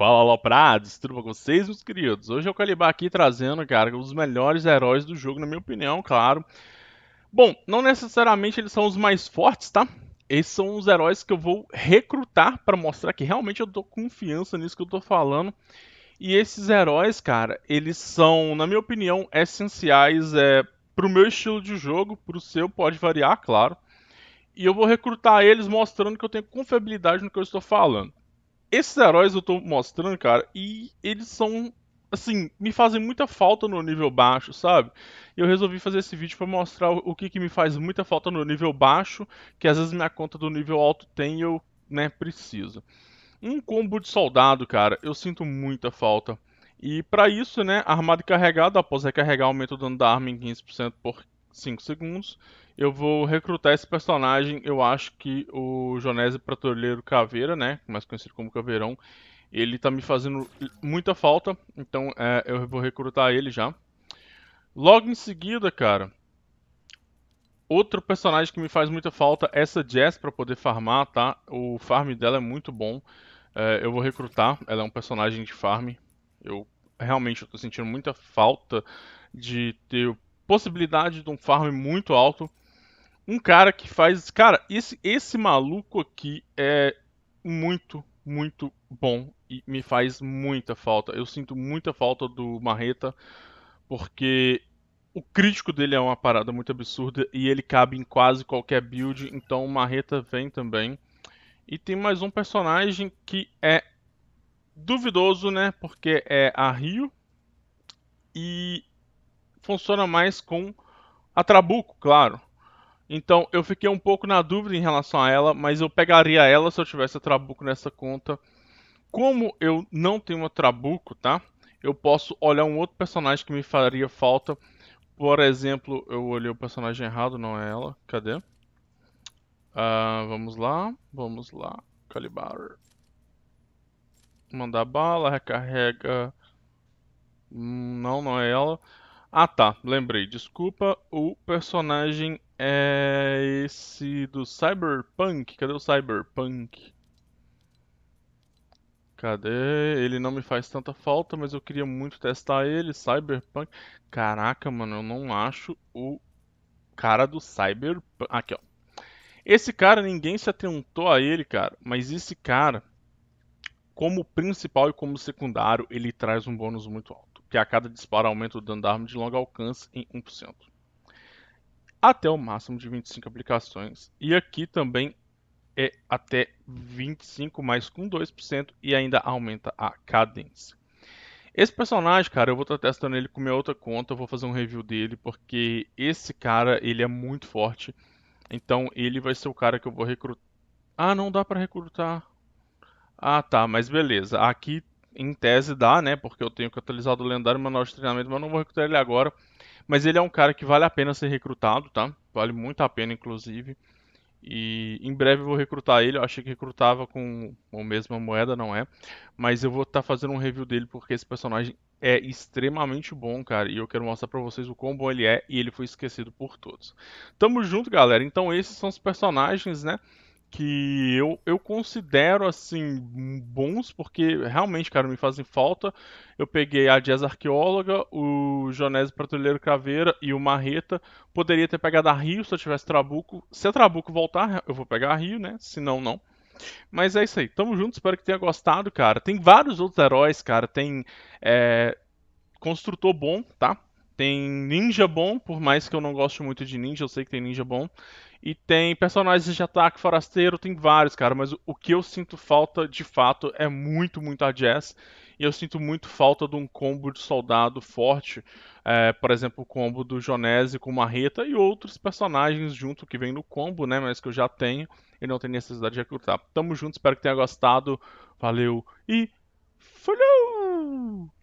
Fala Loprados, tudo bom com vocês, meus queridos? Hoje é o Calibar aqui trazendo, cara, um dos melhores heróis do jogo, na minha opinião, claro. Bom, não necessariamente eles são os mais fortes, tá? Esses são os heróis que eu vou recrutar para mostrar que realmente eu tô confiança nisso que eu tô falando. E esses heróis, cara, eles são, na minha opinião, essenciais é, pro meu estilo de jogo, pro seu pode variar, claro. E eu vou recrutar eles mostrando que eu tenho confiabilidade no que eu estou falando esses heróis eu tô mostrando, cara, e eles são assim, me fazem muita falta no nível baixo, sabe? Eu resolvi fazer esse vídeo para mostrar o que, que me faz muita falta no nível baixo, que às vezes minha conta do nível alto tem e eu, né, preciso. Um combo de soldado, cara, eu sinto muita falta. E para isso, né, armado e carregado, após recarregar aumenta o dano da arma em 15% por 5 segundos. Eu vou recrutar esse personagem, eu acho que o Jonese Pratoleiro Caveira, né? Mais conhecido como Caveirão. Ele tá me fazendo muita falta, então é, eu vou recrutar ele já. Logo em seguida, cara, outro personagem que me faz muita falta é essa Jess para poder farmar, tá? O farm dela é muito bom. É, eu vou recrutar, ela é um personagem de farm. Eu realmente estou sentindo muita falta de ter possibilidade de um farm muito alto. Um cara que faz. Cara, esse, esse maluco aqui é muito, muito bom e me faz muita falta. Eu sinto muita falta do Marreta, porque o crítico dele é uma parada muito absurda e ele cabe em quase qualquer build, então o Marreta vem também. E tem mais um personagem que é duvidoso, né? Porque é a Rio. E funciona mais com a Trabuco, claro. Então eu fiquei um pouco na dúvida em relação a ela, mas eu pegaria ela se eu tivesse a Trabuco nessa conta. Como eu não tenho a Trabuco, tá? Eu posso olhar um outro personagem que me faria falta. Por exemplo, eu olhei o personagem errado, não é ela. Cadê? Uh, vamos lá, vamos lá. Calibar. Mandar bala, recarrega. Hum, não, não é ela. Ah tá, lembrei, desculpa, o personagem é esse do Cyberpunk. Cadê o Cyberpunk? Cadê? Ele não me faz tanta falta, mas eu queria muito testar ele. Cyberpunk. Caraca, mano, eu não acho o cara do Cyberpunk. Aqui, ó. Esse cara, ninguém se atentou a ele, cara. Mas esse cara, como principal e como secundário, ele traz um bônus muito alto que a cada disparo aumenta o dano da arma de longo alcance em 1%. Até o máximo de 25 aplicações. E aqui também é até 25 mais com 2% e ainda aumenta a cadência. Esse personagem, cara, eu vou estar testando ele com minha outra conta, eu vou fazer um review dele, porque esse cara, ele é muito forte. Então, ele vai ser o cara que eu vou recrutar. Ah, não dá para recrutar. Ah, tá, mas beleza. Aqui em tese dá, né? Porque eu tenho catalisado o lendário manual de treinamento, mas não vou recrutar ele agora. Mas ele é um cara que vale a pena ser recrutado, tá? Vale muito a pena, inclusive. E em breve vou recrutar ele. Eu achei que recrutava com a mesma moeda, não é? Mas eu vou estar tá fazendo um review dele porque esse personagem é extremamente bom, cara. E eu quero mostrar para vocês o quão bom ele é. E ele foi esquecido por todos. Tamo junto, galera. Então, esses são os personagens, né? que eu, eu considero assim bons, porque realmente, cara, me fazem falta. Eu peguei a Jazz Arqueóloga, o Jonésio Prateleiro Caveira e o Marreta. Poderia ter pegado a Rio se eu tivesse Trabuco. Se a Trabuco voltar, eu vou pegar a Rio, né? Se não, não. Mas é isso aí. Tamo junto, espero que tenha gostado, cara. Tem vários outros heróis, cara. Tem é, Construtor Bom, tá? Tem ninja bom, por mais que eu não goste muito de ninja, eu sei que tem ninja bom. E tem personagens de ataque forasteiro, tem vários, cara, mas o que eu sinto falta de fato é muito, muito a jazz. E eu sinto muito falta de um combo de soldado forte. É, por exemplo, o combo do Jonese com Marreta e outros personagens junto que vem no combo, né? Mas que eu já tenho e não tenho necessidade de recrutar. Tamo junto, espero que tenha gostado. Valeu e falou!